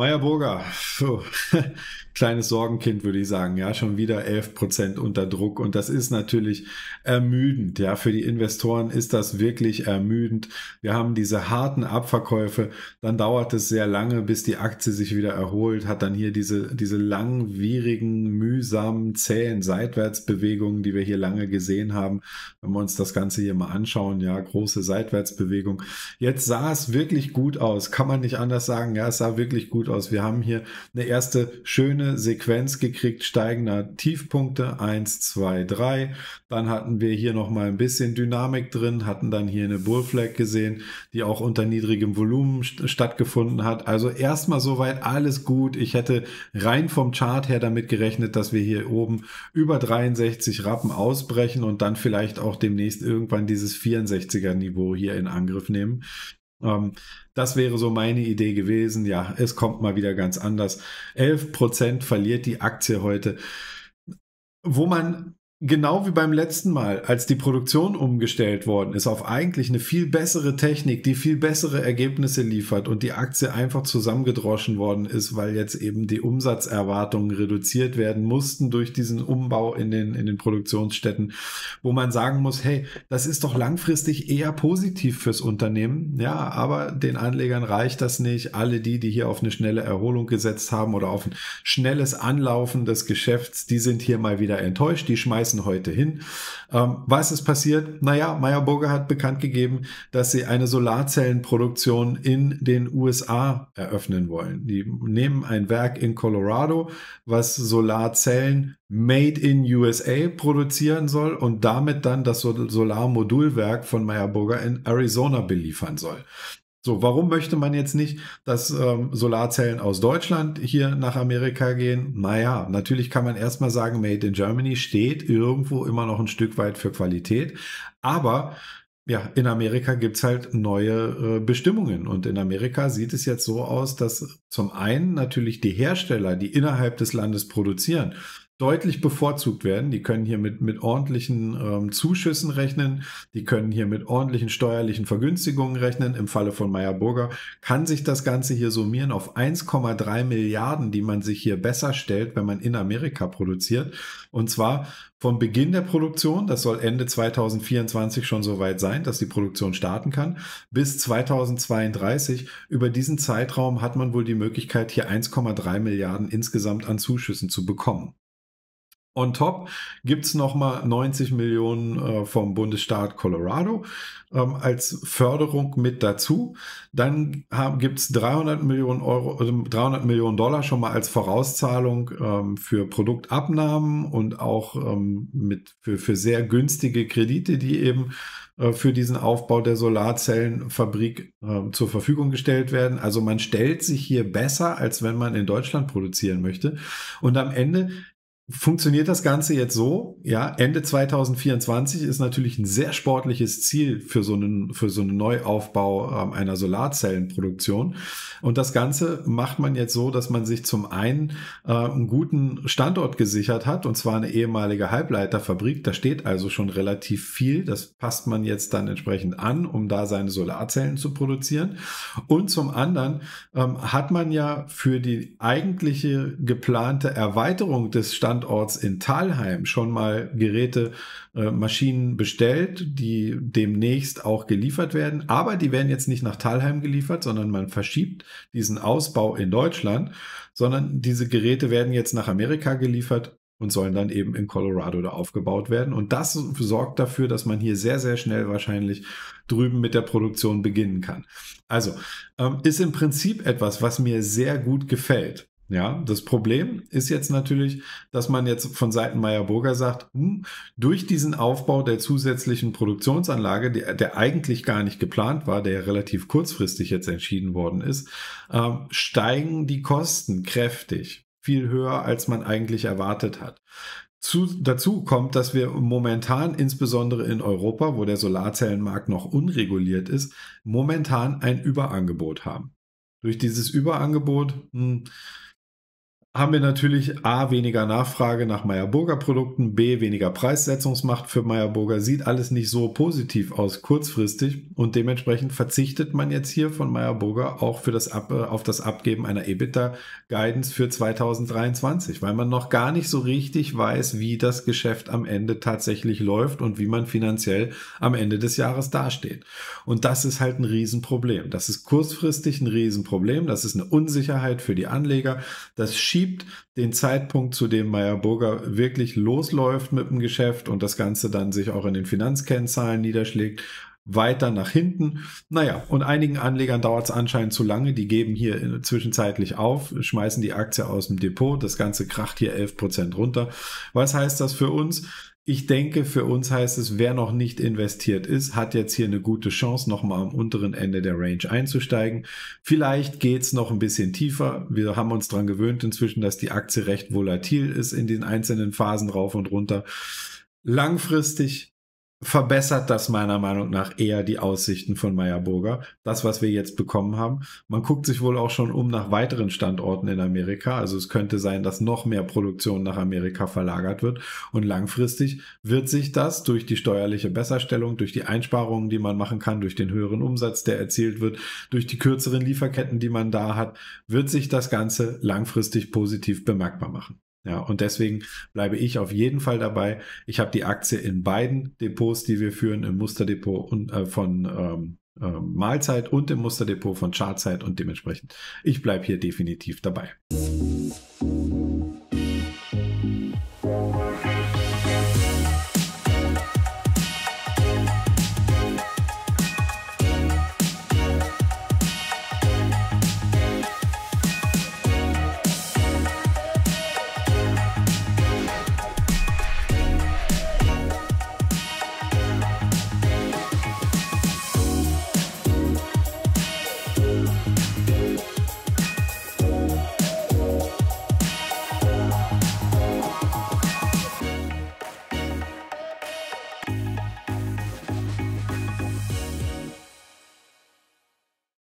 Meyerburger, so, kleines Sorgenkind, würde ich sagen. Ja, schon wieder 11 Prozent unter Druck. Und das ist natürlich ermüdend. Ja, für die Investoren ist das wirklich ermüdend. Wir haben diese harten Abverkäufe. Dann dauert es sehr lange, bis die Aktie sich wieder erholt, hat dann hier diese, diese langwierigen, mühsamen, zähen Seitwärtsbewegungen, die wir hier lange gesehen haben. Wenn wir uns das Ganze hier mal anschauen, ja, große Seitwärtsbewegung. Jetzt sah es wirklich gut aus. Kann man nicht anders sagen. Ja, es sah wirklich gut aus. Wir haben hier eine erste schöne Sequenz gekriegt, steigender Tiefpunkte, 1, 2, 3. Dann hatten wir hier nochmal ein bisschen Dynamik drin, hatten dann hier eine Bullflag gesehen, die auch unter niedrigem Volumen st stattgefunden hat. Also erstmal soweit alles gut. Ich hätte rein vom Chart her damit gerechnet, dass wir hier oben über 63 Rappen ausbrechen und dann vielleicht auch demnächst irgendwann dieses 64er Niveau hier in Angriff nehmen. Ähm, das wäre so meine Idee gewesen. Ja, es kommt mal wieder ganz anders. 11% verliert die Aktie heute. Wo man genau wie beim letzten Mal, als die Produktion umgestellt worden ist auf eigentlich eine viel bessere Technik, die viel bessere Ergebnisse liefert und die Aktie einfach zusammengedroschen worden ist, weil jetzt eben die Umsatzerwartungen reduziert werden mussten durch diesen Umbau in den, in den Produktionsstätten, wo man sagen muss, hey, das ist doch langfristig eher positiv fürs Unternehmen. Ja, aber den Anlegern reicht das nicht. Alle die, die hier auf eine schnelle Erholung gesetzt haben oder auf ein schnelles Anlaufen des Geschäfts, die sind hier mal wieder enttäuscht. Die schmeißen Preisen heute hin. Ähm, was ist passiert? Naja, Meyerburger hat bekannt gegeben, dass sie eine Solarzellenproduktion in den USA eröffnen wollen. Die nehmen ein Werk in Colorado, was Solarzellen made in USA produzieren soll und damit dann das Solarmodulwerk von Meyerburger in Arizona beliefern soll. So, warum möchte man jetzt nicht, dass ähm, Solarzellen aus Deutschland hier nach Amerika gehen? Naja, natürlich kann man erstmal sagen, Made in Germany steht irgendwo immer noch ein Stück weit für Qualität. Aber ja, in Amerika gibt es halt neue äh, Bestimmungen. Und in Amerika sieht es jetzt so aus, dass zum einen natürlich die Hersteller, die innerhalb des Landes produzieren, deutlich bevorzugt werden. Die können hier mit, mit ordentlichen ähm, Zuschüssen rechnen, die können hier mit ordentlichen steuerlichen Vergünstigungen rechnen. Im Falle von Meyer Burger kann sich das Ganze hier summieren auf 1,3 Milliarden, die man sich hier besser stellt, wenn man in Amerika produziert. Und zwar vom Beginn der Produktion, das soll Ende 2024 schon so weit sein, dass die Produktion starten kann, bis 2032. Über diesen Zeitraum hat man wohl die Möglichkeit, hier 1,3 Milliarden insgesamt an Zuschüssen zu bekommen. On top gibt es nochmal 90 Millionen äh, vom Bundesstaat Colorado ähm, als Förderung mit dazu. Dann gibt es 300 Millionen Euro, 300 also Millionen Dollar schon mal als Vorauszahlung ähm, für Produktabnahmen und auch ähm, mit für, für sehr günstige Kredite, die eben äh, für diesen Aufbau der Solarzellenfabrik ähm, zur Verfügung gestellt werden. Also man stellt sich hier besser, als wenn man in Deutschland produzieren möchte. Und am Ende funktioniert das Ganze jetzt so? Ja, Ende 2024 ist natürlich ein sehr sportliches Ziel für so einen, für so einen Neuaufbau ähm, einer Solarzellenproduktion. Und das Ganze macht man jetzt so, dass man sich zum einen äh, einen guten Standort gesichert hat, und zwar eine ehemalige Halbleiterfabrik. Da steht also schon relativ viel. Das passt man jetzt dann entsprechend an, um da seine Solarzellen zu produzieren. Und zum anderen ähm, hat man ja für die eigentliche geplante Erweiterung des Standorts Standorts in Talheim schon mal Geräte, äh, Maschinen bestellt, die demnächst auch geliefert werden. Aber die werden jetzt nicht nach Talheim geliefert, sondern man verschiebt diesen Ausbau in Deutschland, sondern diese Geräte werden jetzt nach Amerika geliefert und sollen dann eben in Colorado da aufgebaut werden. Und das sorgt dafür, dass man hier sehr, sehr schnell wahrscheinlich drüben mit der Produktion beginnen kann. Also ähm, ist im Prinzip etwas, was mir sehr gut gefällt. Ja, das Problem ist jetzt natürlich, dass man jetzt von Seiten Meyer Burger sagt, hm, durch diesen Aufbau der zusätzlichen Produktionsanlage, der, der, eigentlich gar nicht geplant war, der ja relativ kurzfristig jetzt entschieden worden ist, äh, steigen die Kosten kräftig, viel höher, als man eigentlich erwartet hat. Zu, dazu kommt, dass wir momentan, insbesondere in Europa, wo der Solarzellenmarkt noch unreguliert ist, momentan ein Überangebot haben. Durch dieses Überangebot, hm, haben wir natürlich A, weniger Nachfrage nach Meyerburger Produkten, B, weniger Preissetzungsmacht für Meyerburger, sieht alles nicht so positiv aus kurzfristig und dementsprechend verzichtet man jetzt hier von Meyerburger auch für das Ab äh, auf das Abgeben einer EBITDA-Guidance für 2023, weil man noch gar nicht so richtig weiß, wie das Geschäft am Ende tatsächlich läuft und wie man finanziell am Ende des Jahres dasteht. Und das ist halt ein Riesenproblem. Das ist kurzfristig ein Riesenproblem, das ist eine Unsicherheit für die Anleger, das schiebt verschiebt den Zeitpunkt, zu dem Meyer Burger wirklich losläuft mit dem Geschäft und das Ganze dann sich auch in den Finanzkennzahlen niederschlägt weiter nach hinten. Naja, und einigen Anlegern dauert es anscheinend zu lange. Die geben hier äh, zwischenzeitlich auf, schmeißen die Aktie aus dem Depot. Das Ganze kracht hier 11% runter. Was heißt das für uns? ich denke, für uns heißt es, wer noch nicht investiert ist, hat jetzt hier eine gute Chance, nochmal am unteren Ende der Range einzusteigen. Vielleicht geht es noch ein bisschen tiefer. Wir haben uns daran gewöhnt inzwischen, dass die Aktie recht volatil ist in den einzelnen Phasen rauf und runter. Langfristig verbessert das meiner Meinung nach eher die Aussichten von Meyerburger. Das, was wir jetzt bekommen haben. Man guckt sich wohl auch schon um nach weiteren Standorten in Amerika. Also es könnte sein, dass noch mehr Produktion nach Amerika verlagert wird. Und langfristig wird sich das durch die steuerliche Besserstellung, durch die Einsparungen, die man machen kann, durch den höheren Umsatz, der erzielt wird, durch die kürzeren Lieferketten, die man da hat, wird sich das Ganze langfristig positiv bemerkbar machen. Ja, und deswegen bleibe ich auf jeden Fall dabei. Ich habe die Aktie in beiden Depots, die wir führen, im Musterdepot und, äh, von ähm, äh, Mahlzeit und im Musterdepot von Chartzeit und dementsprechend, ich bleibe hier definitiv dabei.